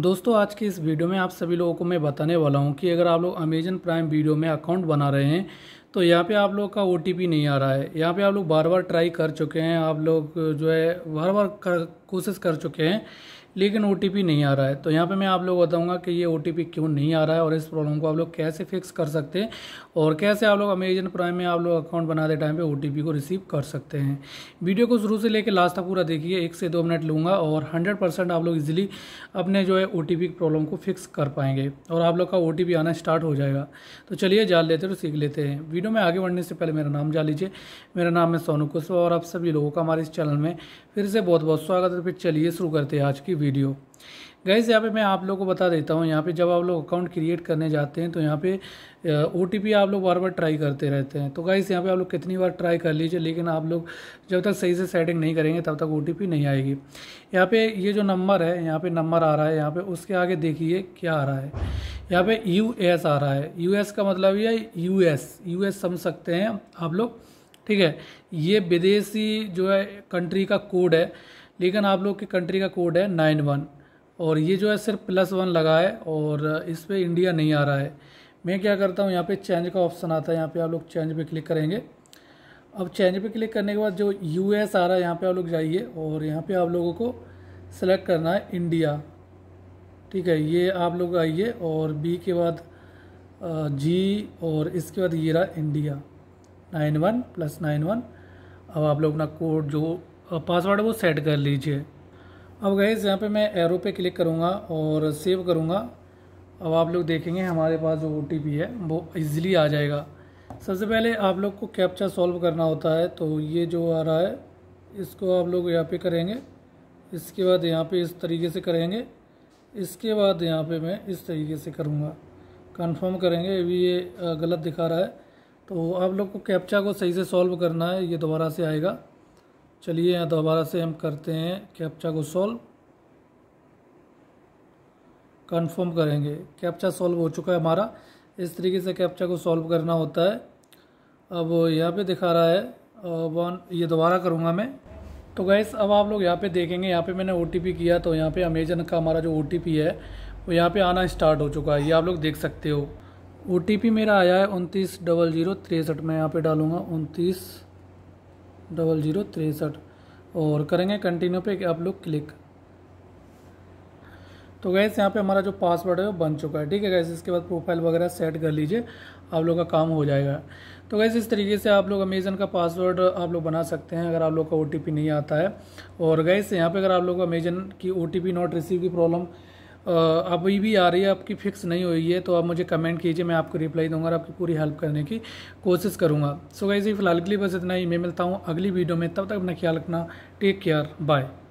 दोस्तों आज के इस वीडियो में आप सभी लोगों को मैं बताने वाला हूं कि अगर आप लोग अमेजन प्राइम वीडियो में अकाउंट बना रहे हैं तो यहाँ पे आप लोग का ओ नहीं आ रहा है यहाँ पे आप लोग बार बार ट्राई कर चुके हैं आप लोग जो है बार बार कर, कोशिश कर चुके हैं लेकिन ओ नहीं आ रहा है तो यहाँ पे मैं आप लोग बताऊँगा कि ये ओ क्यों नहीं आ रहा है और इस प्रॉब्लम को आप लोग कैसे फिक्स कर सकते हैं और कैसे आप लोग अमेजन प्राइम में आप लोग अकाउंट बनाते टाइम पे ओ को रिसीव कर सकते हैं वीडियो को शुरू से लेकर लास्ट तक पूरा देखिए एक से दो मिनट लूँगा और हंड्रेड आप लोग ईजिली अपने जो है ओ प्रॉब्लम को फिक्स कर पाएंगे और आप लोग का ओ आना स्टार्ट हो जाएगा तो चलिए जान लेते हैं सीख लेते हैं वीडियो में आगे बढ़ने से पहले मेरा नाम जान लीजिए मेरा नाम है सोनू कुशवा और आप सभी लोगों का हमारे इस चैनल में फिर से बहुत बहुत स्वागत है फिर चलिए शुरू करते हैं आज की वीडियो गैस यहाँ पे मैं आप लोग को बता देता हूँ यहाँ पे जब आप लोग अकाउंट क्रिएट करने जाते हैं तो यहाँ पे ओ आप लोग बार बार ट्राई करते रहते हैं तो गैस यहाँ पे आप लोग कितनी बार ट्राई कर लीजिए लेकिन आप लोग जब तक सही से सेटिंग नहीं करेंगे तब तक ओ नहीं आएगी यहाँ पे ये जो नंबर है यहाँ पे नंबर आ रहा है यहाँ पे उसके आगे देखिए क्या आ रहा है यहाँ पे यू आ रहा है यू का मतलब ये यू एस यू समझ सकते हैं आप लोग ठीक है ये विदेशी जो है कंट्री का कोड है लेकिन आप लोग की कंट्री का कोड है नाइन वन और ये जो है सिर्फ प्लस वन लगा है और इस पर इंडिया नहीं आ रहा है मैं क्या करता हूँ यहाँ पे चेंज का ऑप्शन आता है यहाँ पे आप लोग चेंज पे क्लिक करेंगे अब चेंज पे क्लिक करने के बाद जो यू एस आ रहा है यहाँ पर आप लोग जाइए और यहाँ पर आप लोगों को सेलेक्ट करना है इंडिया ठीक है ये आप लोग आइए और बी के बाद जी और इसके बाद ये रहा India nine one plus nine one अब आप लोग अपना कोड जो पासवर्ड वो सेट कर लीजिए अब गैस यहाँ पे मैं एरो पे क्लिक करूँगा और सेव करूँगा अब आप लोग देखेंगे हमारे पास जो ओ है वो ईज़िली आ जाएगा सबसे पहले आप लोग को कैप्चा सॉल्व करना होता है तो ये जो आ रहा है इसको आप लोग यहाँ पे करेंगे इसके बाद यहाँ पे इस तरीके से करेंगे इसके बाद यहाँ पे मैं इस तरीके से करूँगा कंफर्म करेंगे अभी ये गलत दिखा रहा है तो आप लोग को कैप्चा को सही से सॉल्व करना है ये दोबारा से आएगा चलिए यहाँ दोबारा से हम करते हैं कैप्चा को सॉल्व कंफर्म करेंगे कैप्चा सॉल्व हो चुका है हमारा इस तरीके से कैप्चा को सॉल्व करना होता है अब यहाँ पे दिखा रहा है वन ये दोबारा करूँगा मैं तो गैस अब आप लोग यहाँ पे देखेंगे यहाँ पे मैंने ओ किया तो यहाँ पे अमेजन का हमारा जो ओ है वो यहाँ पे आना स्टार्ट हो चुका है ये आप लोग देख सकते हो ओ मेरा आया है उनतीस डबल जीरो तिरसठ मैं यहाँ पर डालूँगा उनतीस डबल ज़ीरो तिरसठ और करेंगे कंटिन्यू पे आप लोग क्लिक तो गैस यहाँ पे हमारा जो पासवर्ड है वो बन चुका है ठीक है गैस इसके बाद प्रोफाइल वगैरह सेट कर लीजिए आप लोग का काम हो जाएगा तो गैस इस तरीके से आप लोग अमेज़न का पासवर्ड आप लोग बना सकते हैं अगर आप लोग का ओ नहीं आता है और गैस यहाँ पर अगर आप लोग अमेज़न की ओ नॉट रिसीव की प्रॉब्लम अभी भी आ रही है आपकी फ़िक्स नहीं हुई है तो आप मुझे कमेंट कीजिए मैं आपको रिप्लाई दूंगा और आपकी पूरी हेल्प करने की कोशिश करूँगा सो गाइज फिलहाल के लिए बस इतना ही मैं मिलता हूँ अगली वीडियो में तब तक अपना ख्याल रखना टेक केयर बाय